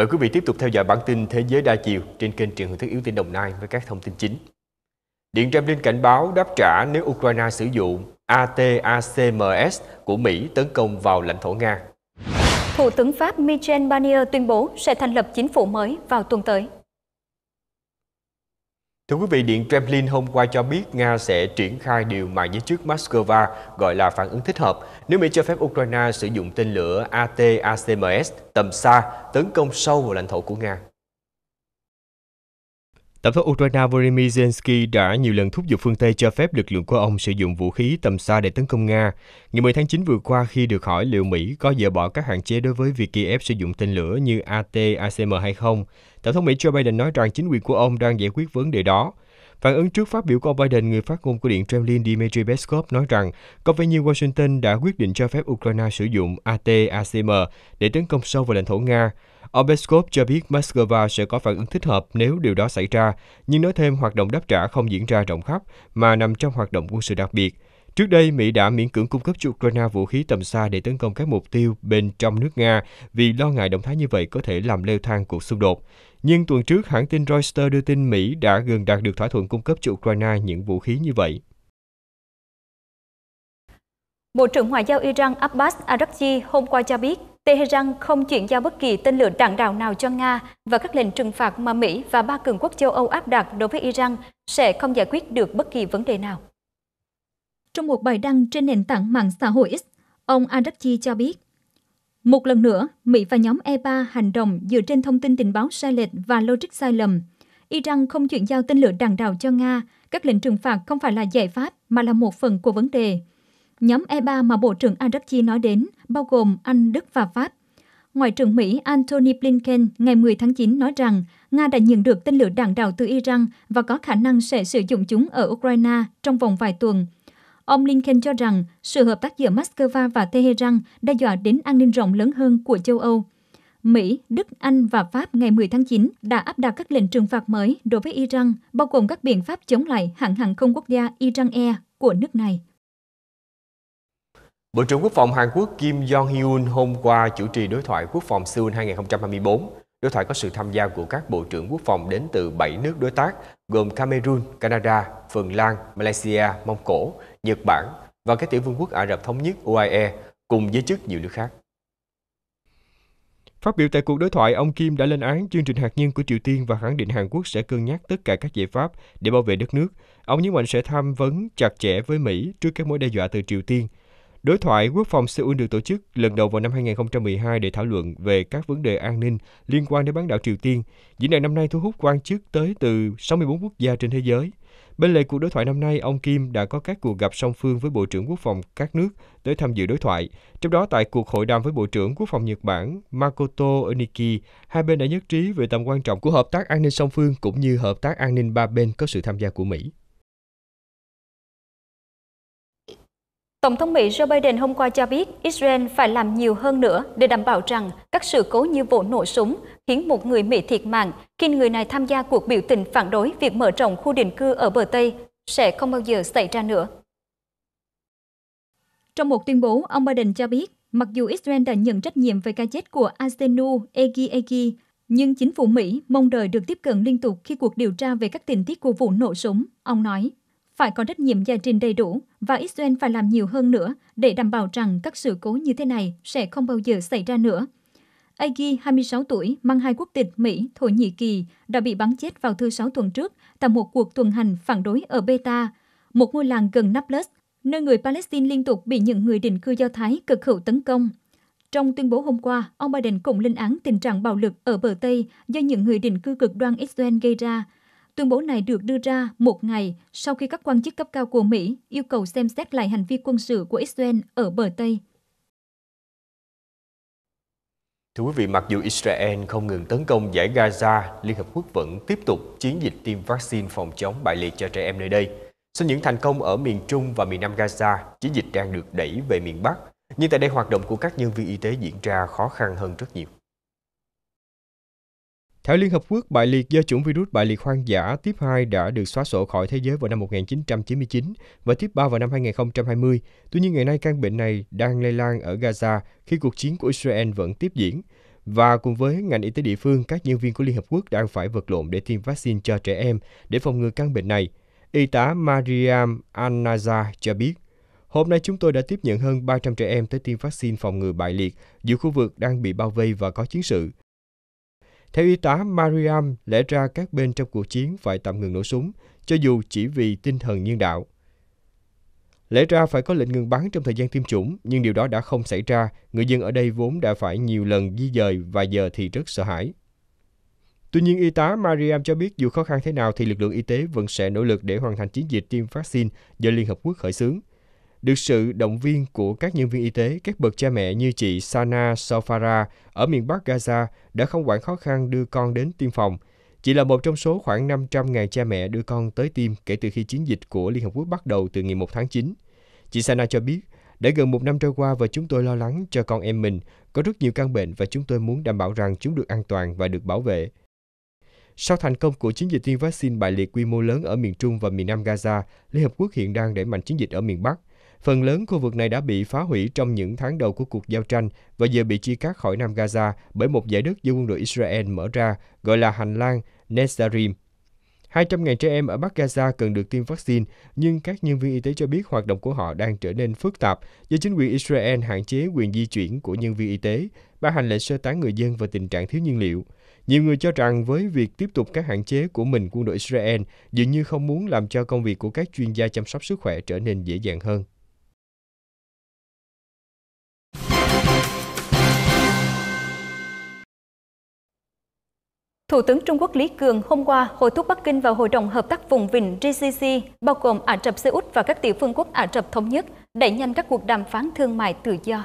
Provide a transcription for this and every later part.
Mời quý vị tiếp tục theo dõi bản tin Thế giới đa chiều trên kênh truyền hình thức yếu tin Đồng Nai với các thông tin chính. Điện Kremlin cảnh báo đáp trả nếu Ukraine sử dụng ATACMS của Mỹ tấn công vào lãnh thổ Nga. Thủ tướng Pháp Michel Barnier tuyên bố sẽ thành lập chính phủ mới vào tuần tới. Thưa quý vị, Điện Kremlin hôm qua cho biết Nga sẽ triển khai điều mà giới chức Moscow gọi là phản ứng thích hợp nếu Mỹ cho phép Ukraine sử dụng tên lửa AT-ACMS tầm xa tấn công sâu vào lãnh thổ của Nga. Tổng thống Ukraine Volodymyr Zelensky đã nhiều lần thúc giục phương Tây cho phép lực lượng của ông sử dụng vũ khí tầm xa để tấn công Nga. Ngày 10 tháng 9 vừa qua khi được hỏi liệu Mỹ có dỡ bỏ các hạn chế đối với việc Kiev sử dụng tên lửa như AT, ACM hay không, Tổng thống Mỹ Joe Biden nói rằng chính quyền của ông đang giải quyết vấn đề đó. Phản ứng trước phát biểu của ông Biden, người phát ngôn của Điện Kremlin Dmitry Peskov nói rằng có vẻ như Washington đã quyết định cho phép Ukraine sử dụng AT-ACM để tấn công sâu vào lãnh thổ Nga, Ông Peskov cho biết Moscow sẽ có phản ứng thích hợp nếu điều đó xảy ra, nhưng nói thêm hoạt động đáp trả không diễn ra rộng khắp mà nằm trong hoạt động quân sự đặc biệt. Trước đây, Mỹ đã miễn cưỡng cung cấp cho Ukraine vũ khí tầm xa để tấn công các mục tiêu bên trong nước Nga vì lo ngại động thái như vậy có thể làm leo thang cuộc xung đột. Nhưng tuần trước, hãng tin Reuters đưa tin Mỹ đã gần đạt được thỏa thuận cung cấp cho Ukraine những vũ khí như vậy. Bộ trưởng Ngoại giao Iran Abbas Araghchi hôm qua cho biết Tehran không chuyển giao bất kỳ tên lửa đạn đạo nào cho Nga và các lệnh trừng phạt mà Mỹ và ba cường quốc châu Âu áp đặt đối với Iran sẽ không giải quyết được bất kỳ vấn đề nào. Trong một bài đăng trên nền tảng mạng xã hội X, ông Arakchi cho biết, một lần nữa, Mỹ và nhóm E3 hành động dựa trên thông tin tình báo sai lệch và logic sai lầm. Iran không chuyển giao tên lửa đạn đạo cho Nga, các lệnh trừng phạt không phải là giải pháp mà là một phần của vấn đề. Nhóm E3 mà Bộ trưởng Arabchi nói đến bao gồm Anh, Đức và Pháp. Ngoại trưởng Mỹ Antony Blinken ngày 10 tháng 9 nói rằng Nga đã nhận được tên lửa đạn đạo từ Iran và có khả năng sẽ sử dụng chúng ở Ukraine trong vòng vài tuần. Ông Blinken cho rằng sự hợp tác giữa Moscow và Tehran đe dọa đến an ninh rộng lớn hơn của châu Âu. Mỹ, Đức, Anh và Pháp ngày 10 tháng 9 đã áp đặt các lệnh trừng phạt mới đối với Iran, bao gồm các biện pháp chống lại hãng hàng không quốc gia Iran Air của nước này. Bộ trưởng Quốc phòng Hàn Quốc Kim Jong-hyun hôm qua chủ trì đối thoại quốc phòng Seoul 2024. Đối thoại có sự tham gia của các bộ trưởng quốc phòng đến từ 7 nước đối tác gồm Cameroon, Canada, Phần Lan, Malaysia, Mông Cổ, Nhật Bản và các tiểu vương quốc Ả Rập Thống nhất UAE cùng giới chức nhiều nước khác. Phát biểu tại cuộc đối thoại, ông Kim đã lên án chương trình hạt nhân của Triều Tiên và khẳng định Hàn Quốc sẽ cân nhắc tất cả các giải pháp để bảo vệ đất nước. Ông nhấn mạnh sẽ tham vấn chặt chẽ với Mỹ trước các mối đe dọa từ Triều Tiên – Đối thoại quốc phòng Seoul được tổ chức lần đầu vào năm 2012 để thảo luận về các vấn đề an ninh liên quan đến bán đảo Triều Tiên. Diễn đàn năm nay thu hút quan chức tới từ 64 quốc gia trên thế giới. Bên lề cuộc đối thoại năm nay, ông Kim đã có các cuộc gặp song phương với Bộ trưởng Quốc phòng các nước tới tham dự đối thoại. Trong đó, tại cuộc hội đàm với Bộ trưởng Quốc phòng Nhật Bản Makoto Oniki, hai bên đã nhất trí về tầm quan trọng của hợp tác an ninh song phương cũng như hợp tác an ninh ba bên có sự tham gia của Mỹ. Tổng thống Mỹ Joe Biden hôm qua cho biết Israel phải làm nhiều hơn nữa để đảm bảo rằng các sự cố như vụ nổ súng khiến một người Mỹ thiệt mạng khi người này tham gia cuộc biểu tình phản đối việc mở rộng khu định cư ở bờ Tây sẽ không bao giờ xảy ra nữa. Trong một tuyên bố, ông Biden cho biết mặc dù Israel đã nhận trách nhiệm về cái chết của Azenu Egi Egi, nhưng chính phủ Mỹ mong đợi được tiếp cận liên tục khi cuộc điều tra về các tình tiết của vụ nổ súng, ông nói phải có trách nhiệm giải trình đầy đủ và Israel phải làm nhiều hơn nữa để đảm bảo rằng các sự cố như thế này sẽ không bao giờ xảy ra nữa. Agi, 26 tuổi, mang hai quốc tịch Mỹ, Thổ Nhĩ Kỳ, đã bị bắn chết vào thứ Sáu tuần trước tại một cuộc tuần hành phản đối ở Beta, một ngôi làng gần Nablus, nơi người Palestine liên tục bị những người định cư Do Thái cực hữu tấn công. Trong tuyên bố hôm qua, ông Biden cũng lên án tình trạng bạo lực ở bờ Tây do những người định cư cực đoan Israel gây ra – Tuyên bố này được đưa ra một ngày sau khi các quan chức cấp cao của Mỹ yêu cầu xem xét lại hành vi quân sự của Israel ở bờ Tây. Thưa quý vị, mặc dù Israel không ngừng tấn công giải Gaza, Liên Hợp Quốc vẫn tiếp tục chiến dịch tiêm vaccine phòng chống bại liệt cho trẻ em nơi đây. Sau những thành công ở miền Trung và miền Nam Gaza, chiến dịch đang được đẩy về miền Bắc. Nhưng tại đây hoạt động của các nhân viên y tế diễn ra khó khăn hơn rất nhiều. Theo Liên Hợp Quốc, bại liệt do chủng virus bại liệt hoang dã tiếp 2 đã được xóa sổ khỏi thế giới vào năm 1999 và tiếp 3 vào năm 2020. Tuy nhiên, ngày nay căn bệnh này đang lây lan ở Gaza khi cuộc chiến của Israel vẫn tiếp diễn. Và cùng với ngành y tế địa phương, các nhân viên của Liên Hợp Quốc đang phải vật lộn để tiêm vaccine cho trẻ em để phòng ngừa căn bệnh này. Y tá Mariam Anaza cho biết, Hôm nay chúng tôi đã tiếp nhận hơn 300 trẻ em tới tiêm vaccine phòng ngừa bại liệt, giữa khu vực đang bị bao vây và có chiến sự. Theo y tá Mariam, lẽ ra các bên trong cuộc chiến phải tạm ngừng nổ súng, cho dù chỉ vì tinh thần nhân đạo. Lẽ ra phải có lệnh ngừng bắn trong thời gian tiêm chủng, nhưng điều đó đã không xảy ra. Người dân ở đây vốn đã phải nhiều lần di dời và giờ thì rất sợ hãi. Tuy nhiên, y tá Mariam cho biết dù khó khăn thế nào thì lực lượng y tế vẫn sẽ nỗ lực để hoàn thành chiến dịch tiêm vaccine do Liên Hợp Quốc khởi xướng được sự động viên của các nhân viên y tế, các bậc cha mẹ như chị Sana Sofara ở miền Bắc Gaza đã không quản khó khăn đưa con đến tiêm phòng. Chị là một trong số khoảng 500 ngàn cha mẹ đưa con tới tiêm kể từ khi chiến dịch của Liên Hợp Quốc bắt đầu từ ngày 1 tháng 9. Chị Sana cho biết, đã gần một năm trôi qua và chúng tôi lo lắng cho con em mình, có rất nhiều căn bệnh và chúng tôi muốn đảm bảo rằng chúng được an toàn và được bảo vệ. Sau thành công của chiến dịch tiêm vaccine bại liệt quy mô lớn ở miền Trung và miền Nam Gaza, Liên Hợp Quốc hiện đang đẩy mạnh chiến dịch ở miền Bắc. Phần lớn khu vực này đã bị phá hủy trong những tháng đầu của cuộc giao tranh và giờ bị chia cắt khỏi Nam Gaza bởi một giải đất do quân đội Israel mở ra, gọi là hành lang Nezarim. 200.000 trẻ em ở Bắc Gaza cần được tiêm vaccine, nhưng các nhân viên y tế cho biết hoạt động của họ đang trở nên phức tạp do chính quyền Israel hạn chế quyền di chuyển của nhân viên y tế, ban hành lệnh sơ tán người dân và tình trạng thiếu nhiên liệu. Nhiều người cho rằng với việc tiếp tục các hạn chế của mình, quân đội Israel dường như không muốn làm cho công việc của các chuyên gia chăm sóc sức khỏe trở nên dễ dàng hơn. Thủ tướng Trung Quốc Lý Cường hôm qua hối thúc Bắc Kinh vào Hội đồng Hợp tác Vùng Vịnh GCC, bao gồm Ả Rập Xê Út và các tiểu phương quốc Ả Rập Thống Nhất, đẩy nhanh các cuộc đàm phán thương mại tự do.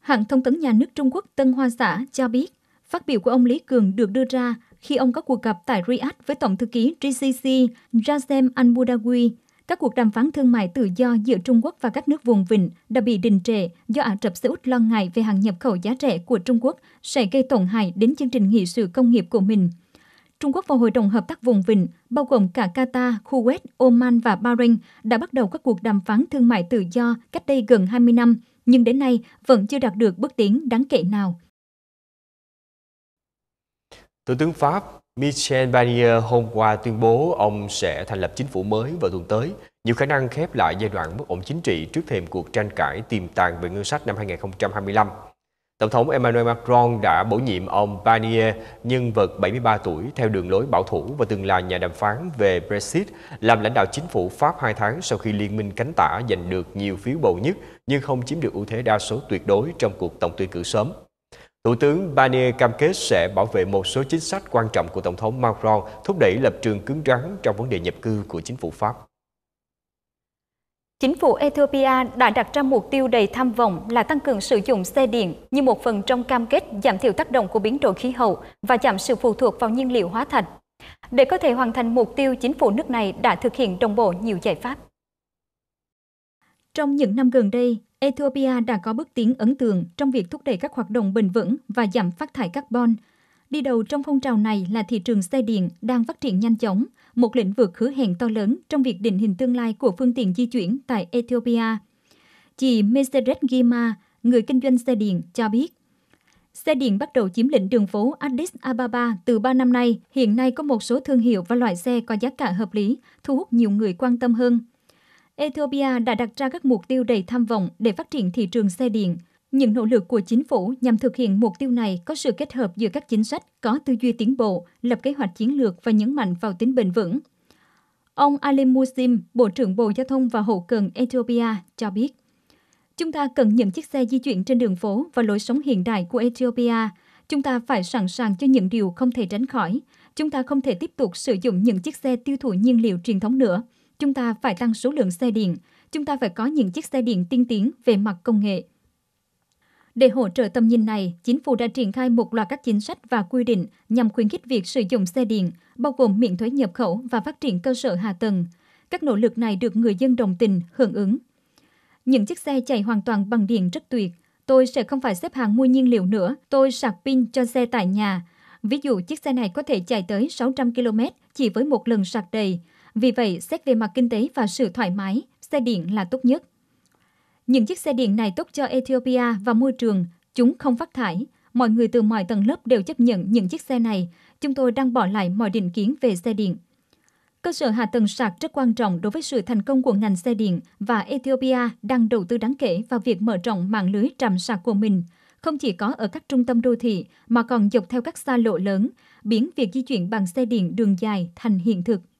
Hãng thông tấn nhà nước Trung Quốc Tân Hoa Xã cho biết, phát biểu của ông Lý Cường được đưa ra khi ông có cuộc gặp tại Riyadh với Tổng thư ký GCC Jassem Al-Budawi các cuộc đàm phán thương mại tự do giữa Trung Quốc và các nước vùng vịnh đã bị đình trệ do Ả Rập Xê Út lo ngại về hàng nhập khẩu giá rẻ của Trung Quốc sẽ gây tổn hại đến chương trình nghị sự công nghiệp của mình. Trung Quốc và Hội đồng Hợp tác vùng vịnh, bao gồm cả Qatar, Kuwait, Oman và Bahrain, đã bắt đầu các cuộc đàm phán thương mại tự do cách đây gần 20 năm, nhưng đến nay vẫn chưa đạt được bước tiến đáng kể nào. Thủ tướng Pháp Michel Barnier hôm qua tuyên bố ông sẽ thành lập chính phủ mới vào tuần tới, nhiều khả năng khép lại giai đoạn bất ổn chính trị trước thềm cuộc tranh cãi tiềm tàng về ngân sách năm 2025. Tổng thống Emmanuel Macron đã bổ nhiệm ông Barnier, nhân vật 73 tuổi, theo đường lối bảo thủ và từng là nhà đàm phán về Brexit, làm lãnh đạo chính phủ Pháp hai tháng sau khi Liên minh cánh tả giành được nhiều phiếu bầu nhất nhưng không chiếm được ưu thế đa số tuyệt đối trong cuộc tổng tuyển cử sớm. Thủ tướng Barnier cam kết sẽ bảo vệ một số chính sách quan trọng của Tổng thống Macron, thúc đẩy lập trường cứng rắn trong vấn đề nhập cư của chính phủ Pháp. Chính phủ Ethiopia đã đặt ra mục tiêu đầy tham vọng là tăng cường sử dụng xe điện như một phần trong cam kết giảm thiểu tác động của biến đổi khí hậu và giảm sự phụ thuộc vào nhiên liệu hóa thạch. Để có thể hoàn thành mục tiêu, chính phủ nước này đã thực hiện đồng bộ nhiều giải pháp. Trong những năm gần đây, Ethiopia đã có bước tiến ấn tượng trong việc thúc đẩy các hoạt động bền vững và giảm phát thải carbon. Đi đầu trong phong trào này là thị trường xe điện đang phát triển nhanh chóng, một lĩnh vực hứa hẹn to lớn trong việc định hình tương lai của phương tiện di chuyển tại Ethiopia. Chị Mercedes Gima, người kinh doanh xe điện, cho biết xe điện bắt đầu chiếm lĩnh đường phố Addis Ababa từ 3 năm nay. Hiện nay có một số thương hiệu và loại xe có giá cả hợp lý, thu hút nhiều người quan tâm hơn. Ethiopia đã đặt ra các mục tiêu đầy tham vọng để phát triển thị trường xe điện. Những nỗ lực của chính phủ nhằm thực hiện mục tiêu này có sự kết hợp giữa các chính sách có tư duy tiến bộ, lập kế hoạch chiến lược và nhấn mạnh vào tính bền vững. Ông Alim Musim, Bộ trưởng Bộ Giao thông và Hậu cần Ethiopia, cho biết, Chúng ta cần những chiếc xe di chuyển trên đường phố và lối sống hiện đại của Ethiopia. Chúng ta phải sẵn sàng cho những điều không thể tránh khỏi. Chúng ta không thể tiếp tục sử dụng những chiếc xe tiêu thụ nhiên liệu truyền thống nữa. Chúng ta phải tăng số lượng xe điện, chúng ta phải có những chiếc xe điện tiên tiến về mặt công nghệ. Để hỗ trợ tầm nhìn này, chính phủ đã triển khai một loạt các chính sách và quy định nhằm khuyến khích việc sử dụng xe điện, bao gồm miễn thuế nhập khẩu và phát triển cơ sở hạ tầng. Các nỗ lực này được người dân đồng tình, hưởng ứng. Những chiếc xe chạy hoàn toàn bằng điện rất tuyệt. Tôi sẽ không phải xếp hàng mua nhiên liệu nữa, tôi sạc pin cho xe tại nhà. Ví dụ, chiếc xe này có thể chạy tới 600 km chỉ với một lần sạc đầy, vì vậy, xét về mặt kinh tế và sự thoải mái, xe điện là tốt nhất. Những chiếc xe điện này tốt cho Ethiopia và môi trường, chúng không phát thải. Mọi người từ mọi tầng lớp đều chấp nhận những chiếc xe này. Chúng tôi đang bỏ lại mọi định kiến về xe điện. Cơ sở hạ tầng sạc rất quan trọng đối với sự thành công của ngành xe điện và Ethiopia đang đầu tư đáng kể vào việc mở rộng mạng lưới trạm sạc của mình, không chỉ có ở các trung tâm đô thị mà còn dọc theo các xa lộ lớn, biến việc di chuyển bằng xe điện đường dài thành hiện thực.